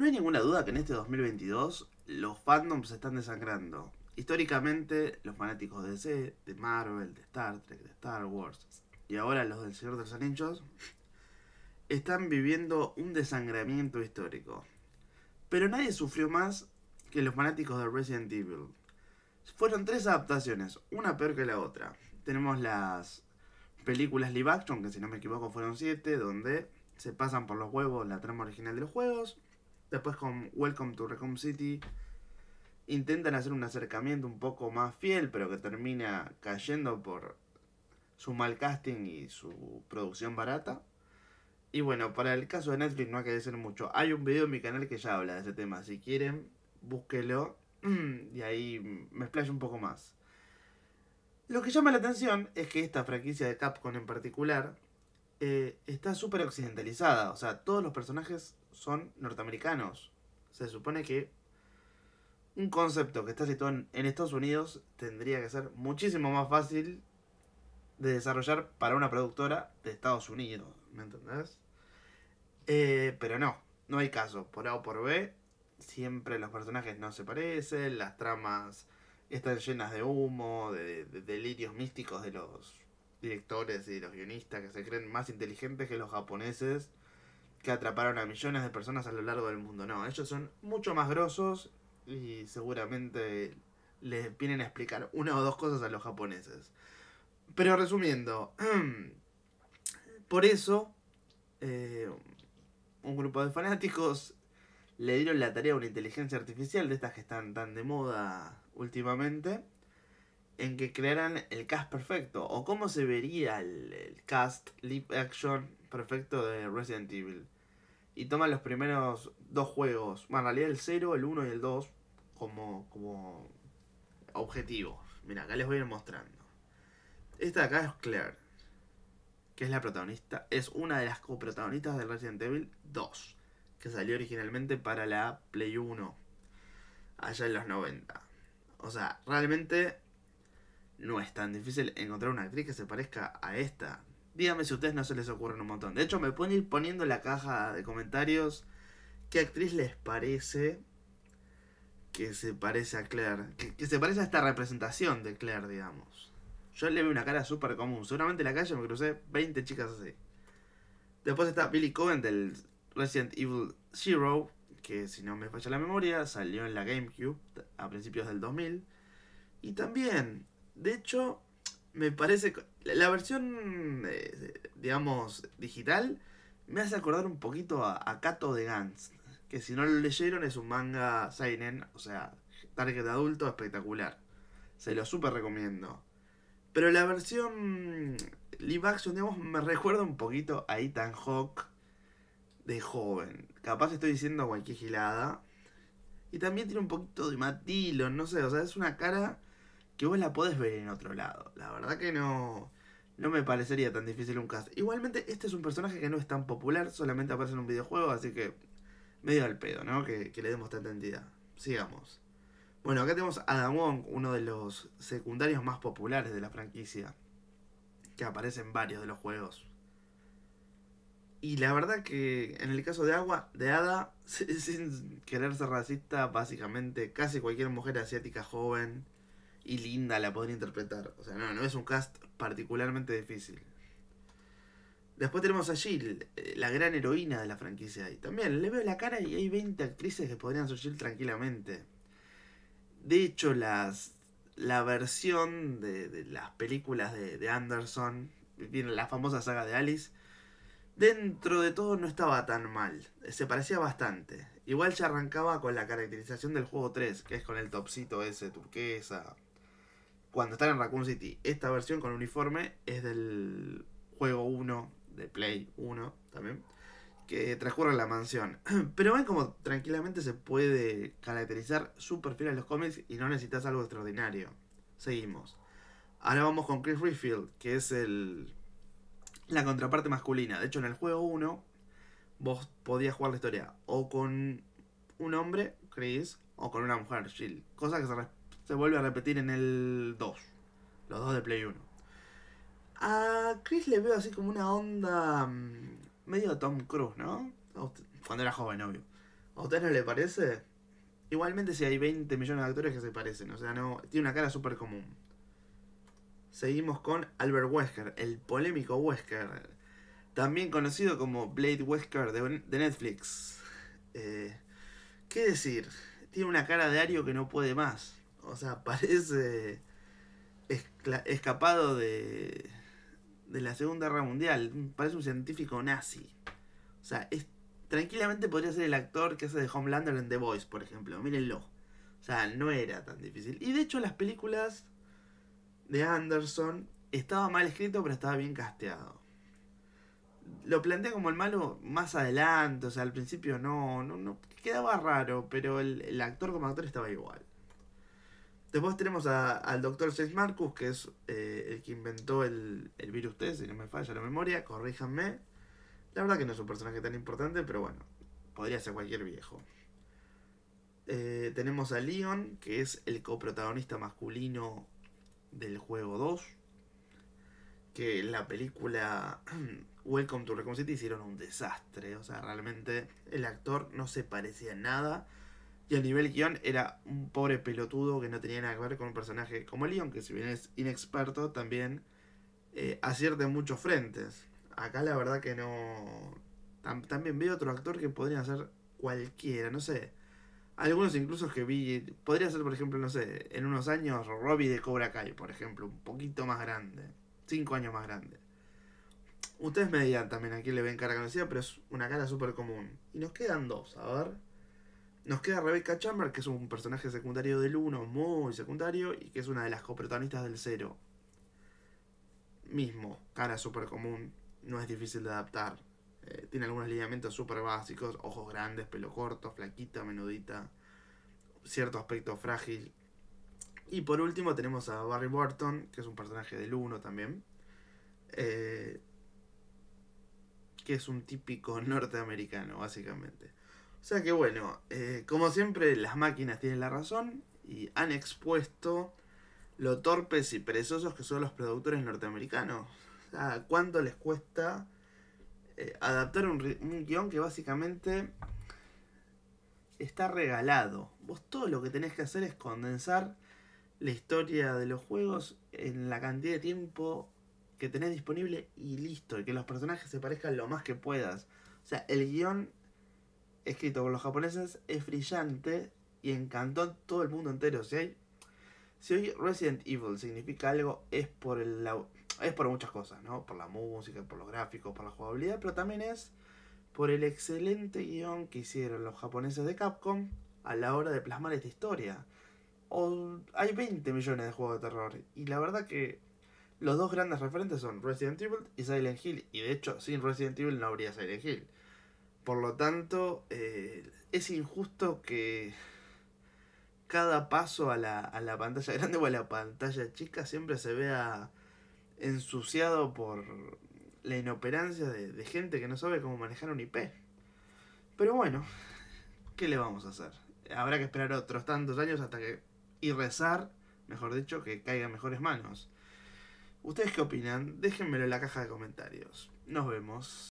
No hay ninguna duda que en este 2022 los fandoms se están desangrando. Históricamente, los fanáticos de DC, de Marvel, de Star Trek, de Star Wars y ahora los del Señor de los Anillos están viviendo un desangramiento histórico. Pero nadie sufrió más que los fanáticos de Resident Evil. Fueron tres adaptaciones, una peor que la otra. Tenemos las películas live action, que si no me equivoco fueron siete, donde se pasan por los huevos la trama original de los juegos. Después con Welcome to Recom City intentan hacer un acercamiento un poco más fiel, pero que termina cayendo por su mal casting y su producción barata. Y bueno, para el caso de Netflix no hay que decir mucho. Hay un video en mi canal que ya habla de ese tema. Si quieren, búsquelo y ahí me explayo un poco más. Lo que llama la atención es que esta franquicia de Capcom en particular eh, está súper occidentalizada. O sea, todos los personajes son norteamericanos. Se supone que un concepto que está situado en, Estados Unidos tendría que ser muchísimo más fácil de desarrollar para una productora de Estados Unidos, ¿me entendés? Eh, pero no, no hay caso. Por A o por B, siempre los personajes no se parecen, las tramas están llenas de humo, de, de, delirios místicos de los directores y de los guionistas que se creen más inteligentes que los japoneses que atraparon a millones de personas a lo largo del mundo. No, ellos son mucho más grosos y seguramente les vienen a explicar una o dos cosas a los japoneses. Pero resumiendo, por eso eh, un grupo de fanáticos le dieron la tarea a una inteligencia artificial de estas que están tan de moda últimamente en que crearan el cast perfecto o cómo se vería el, cast live action perfecto de Resident Evil. Y toman los primeros dos juegos, bueno, en realidad el 0, el 1 y el 2 como, como objetivo. Mira, acá les voy a ir mostrando. Esta de acá es Claire, que es la protagonista, es una de las coprotagonistas de Resident Evil 2, que salió originalmente para la Play 1, allá en los 90. O sea, realmente no es tan difícil encontrar una actriz que se parezca a esta. Díganme si a ustedes no se les ocurren un montón. De hecho, me pueden ir poniendo en la caja de comentarios qué actriz les parece que se parece a Claire. Que, se parece a esta representación de Claire, digamos. Yo le veo una cara súper común. Seguramente en la calle me crucé 20 chicas así. Después está Billy Cohen del Resident Evil Zero, que si no me falla la memoria, salió en la GameCube a principios del 2000. Y también de hecho, me parece. La versión, eh, digamos, digital me hace acordar un poquito a, Kato de Gantz. Que si no lo leyeron, es un manga Seinen, o sea, target adulto espectacular. Se lo súper recomiendo. Pero la versión live action, digamos, me recuerda un poquito a Ethan Hawk de joven. Capaz estoy diciendo cualquier gilada. Y también tiene un poquito de matilo, no sé, o sea, es una cara que vos la podés ver en otro lado. La verdad que no. No me parecería tan difícil un cast. Igualmente, este es un personaje que no es tan popular, solamente aparece en un videojuego, así que. medio al pedo, ¿no? Que, que le demos tanta entidad. Sigamos. Bueno, acá tenemos a Adam Wong, uno de los secundarios más populares de la franquicia. Que aparece en varios de los juegos. Y la verdad que en el caso de Agua, de Ada, sin querer ser racista, básicamente casi cualquier mujer asiática joven y Linda la podría interpretar. O sea, no, no es un cast particularmente difícil. Después tenemos a Jill, eh, la gran heroína de la franquicia. Y también le veo la cara y hay 20 actrices que podrían ser Jill tranquilamente. De hecho, las, la versión de, las películas de, Anderson, la famosa saga de Alice, dentro de todo no estaba tan mal. Eh, se parecía bastante. Igual se arrancaba con la caracterización del juego 3, que es con el topsito ese turquesa, cuando están en Raccoon City. Esta versión con uniforme es del juego 1, de Play 1 también, que transcurre en la mansión. Pero ven como tranquilamente se puede caracterizar su perfil en los cómics y no necesitas algo extraordinario. Seguimos. Ahora vamos con Chris Refield, que es el la contraparte masculina. De hecho, en el juego 1 vos podías jugar la historia o con un hombre, Chris, o con una mujer, Jill. Cosa que se respeta se vuelve a repetir en el 2. Los 2 de Play 1. A Chris le veo así como una onda mm, medio Tom Cruise, ¿no? Cuando era joven, obvio. ¿A usted no le parece? Igualmente si hay 20 millones de actores que se parecen, o sea, no tiene una cara súper común. Seguimos con Albert Wesker, el polémico Wesker, también conocido como Blade Wesker de, Netflix. Eh, ¿Qué decir? Tiene una cara de Ario que no puede más. O sea, parece escapado de, de la Segunda Guerra Mundial. Parece un científico nazi. O sea, tranquilamente podría ser el actor que hace de Homelander en The Voice, por ejemplo. Mírenlo. O sea, no era tan difícil. Y de hecho, las películas de Anderson estaba mal escrito, pero estaba bien casteado. Lo plantea como el malo más adelante, o sea, al principio no, no, no quedaba raro, pero el actor como actor estaba igual. Después tenemos al doctor James Marcus, que es eh, el que inventó el, virus T, si no me falla la memoria, corríjanme. La verdad que no es un personaje tan importante, pero bueno, podría ser cualquier viejo. Eh, tenemos a Leon, que es el coprotagonista masculino del juego 2. Que en la película Welcome to Recon City hicieron un desastre. O sea, realmente el actor no se parecía nada. Y a nivel guión era un pobre pelotudo que no tenía nada que ver con un personaje como Leon, que si bien es inexperto, también eh, acierta en muchos frentes. Acá la verdad que no... también veo otro actor que podría ser cualquiera, no sé. Algunos incluso que vi... Podría ser, por ejemplo, no sé, en unos años Robbie de Cobra Kai, por ejemplo, un poquito más grande. Cinco años más grande. Ustedes me dirán también a quién le ven cara conocida, pero es una cara súper común. Y nos quedan dos, a ver. Nos queda Rebecca Chamber, que es un personaje secundario del 1, muy secundario, y que es una de las coprotagonistas del 0. Mismo, cara súper común, no es difícil de adaptar. Eh, tiene algunos lineamientos súper básicos, ojos grandes, pelo corto, flaquita, menudita, cierto aspecto frágil. Y por último tenemos a Barry Burton, que es un personaje del 1 también. Eh, que es un típico norteamericano, básicamente. O sea que bueno, eh, como siempre las máquinas tienen la razón y han expuesto lo torpes y perezosos que son los productores norteamericanos. O sea, ¿cuánto les cuesta eh, adaptar un, un, guión que básicamente está regalado? Vos todo lo que tenés que hacer es condensar la historia de los juegos en la cantidad de tiempo que tenés disponible y listo, y que los personajes se parezcan lo más que puedas. O sea, el guión escrito por los japoneses, es brillante y encantó a todo el mundo entero. Si, si hoy Resident Evil significa algo, es por, el, es por muchas cosas, ¿no? Por la música, por los gráficos, por la jugabilidad, pero también es por el excelente guión que hicieron los japoneses de Capcom a la hora de plasmar esta historia. hay 20 millones de juegos de terror y la verdad que los dos grandes referentes son Resident Evil y Silent Hill y de hecho sin Resident Evil no habría Silent Hill. Por lo tanto, eh, es injusto que cada paso a la, pantalla grande o a la pantalla chica siempre se vea ensuciado por la inoperancia de, gente que no sabe cómo manejar un IP. Pero bueno, ¿qué le vamos a hacer? Habrá que esperar otros tantos años hasta que... y rezar, mejor dicho, que en mejores manos. ¿Ustedes qué opinan? Déjenmelo en la caja de comentarios. Nos vemos.